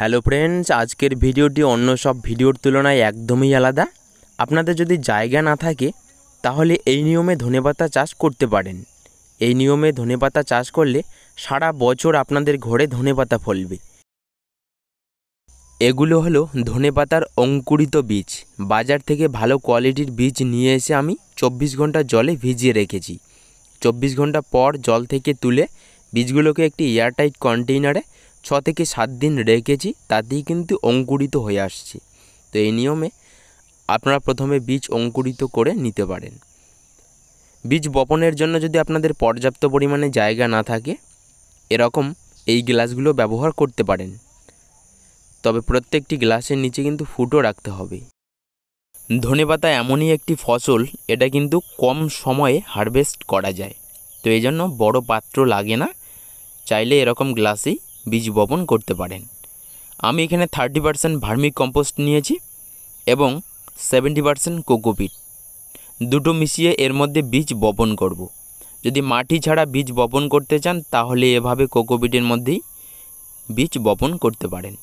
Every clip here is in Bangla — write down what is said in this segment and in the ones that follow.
হ্যালো ফ্রেন্ডস আজকের ভিডিওটি অন্য সব ভিডিওর তুলনায় একদমই আলাদা আপনাদের যদি জায়গা না থাকে তাহলে এই নিয়মে ধনেপাতা চাষ করতে পারেন এই নিয়মে ধনেপাতা চাষ করলে সারা বছর আপনাদের ঘরে ধনেপাতা ফলবে এগুলো হলো ধনেপাতার অঙ্কুরিত বীজ বাজার থেকে ভালো কোয়ালিটির বীজ নিয়ে এসে আমি চব্বিশ ঘন্টা জলে ভিজিয়ে রেখেছি চব্বিশ ঘন্টা পর জল থেকে তুলে বীজগুলোকে একটি এয়ারটাইট কন্টেইনারে ছ থেকে সাত দিন রেখেছি তাতেই কিন্তু অঙ্কুরিত হয়ে আসছে তো এই নিয়মে আপনারা প্রথমে বীজ অঙ্কুরিত করে নিতে পারেন বীজ বপনের জন্য যদি আপনাদের পর্যাপ্ত পরিমাণে জায়গা না থাকে এরকম এই গ্লাসগুলো ব্যবহার করতে পারেন তবে প্রত্যেকটি গ্লাসের নিচে কিন্তু ফুটো রাখতে হবে ধনেপাতা এমনই একটি ফসল এটা কিন্তু কম সময়ে হারভেস্ট করা যায় তো এই জন্য বড় পাত্র লাগে না চাইলে এরকম গ্লাসেই বীজ বপন করতে পারেন আমি এখানে থার্টি পারসেন্ট ভার্মি কম্পোস্ট নিয়েছি এবং সেভেন্টি পারসেন্ট কোকোপিট দুটো মিশিয়ে এর মধ্যে বীজ বপন করব। যদি মাটি ছাড়া বীজ বপন করতে চান তাহলে এভাবে কোকোপিটের মধ্যেই বীজ বপন করতে পারেন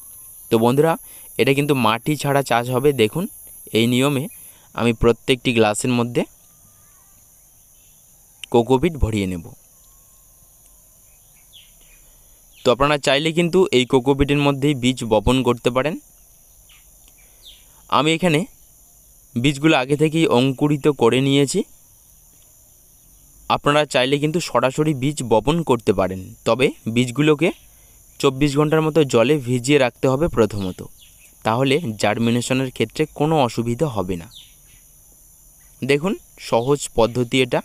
তো বন্ধুরা এটা কিন্তু মাটি ছাড়া চাষ হবে দেখুন এই নিয়মে আমি প্রত্যেকটি গ্লাসের মধ্যে কোকোপিট ভরিয়ে নেব তো আপনারা চাইলে কিন্তু এই কোকোপিটের মধ্যেই বীজ বপন করতে পারেন আমি এখানে বীজগুলো আগে থেকেই অঙ্কুরিত করে নিয়েছি আপনারা চাইলে কিন্তু সরাসরি বীজ বপন করতে পারেন তবে বীজগুলোকে চব্বিশ ঘন্টার মতো জলে ভিজিয়ে রাখতে হবে প্রথমত তাহলে জার্মিনেশনের ক্ষেত্রে কোনো অসুবিধা হবে না দেখুন সহজ পদ্ধতি এটা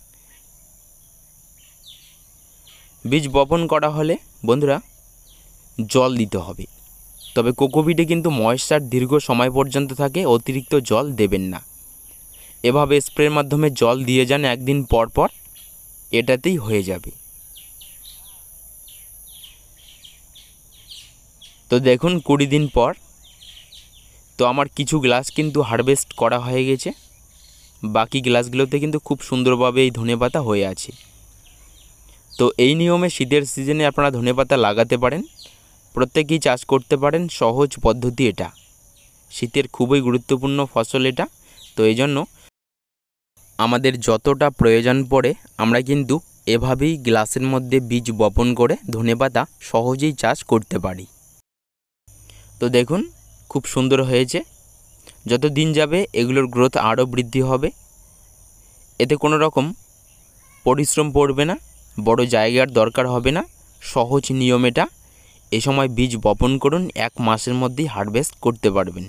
বীজ বপন করা হলে বন্ধুরা জল দিতে হবে তবে কোকোপিটে কিন্তু ময়েশ্চার দীর্ঘ সময় পর্যন্ত থাকে অতিরিক্ত জল দেবেন না এভাবে স্প্রের মাধ্যমে জল দিয়ে যান একদিন পর পর এটাতেই হয়ে যাবে তো দেখুন কুড়ি দিন পর তো আমার কিছু গ্লাস কিন্তু হারভেস্ট করা হয়ে গেছে বাকি গ্লাসগুলোতে কিন্তু খুব সুন্দরভাবে এই ধনে পাতা হয়ে আছে তো এই নিয়মে শীতের সিজনে আপনারা ধনেপাতা লাগাতে পারেন প্রত্যেকেই চাষ করতে পারেন সহজ পদ্ধতি এটা শীতের খুবই গুরুত্বপূর্ণ ফসল এটা তো এই জন্য আমাদের যতটা প্রয়োজন পড়ে আমরা কিন্তু এভাবেই গ্লাসের মধ্যে বীজ বপন করে ধনেপাতা সহজেই চাষ করতে পারি তো দেখুন খুব সুন্দর হয়েছে যত দিন যাবে এগুলোর গ্রোথ আরও বৃদ্ধি হবে এতে কোনো রকম পরিশ্রম পড়বে না বড় জায়গার দরকার হবে না সহজ নিয়ম এটা এ সময় বীজ বপন করুন এক মাসের মধ্যেই হারভেস্ট করতে পারবেন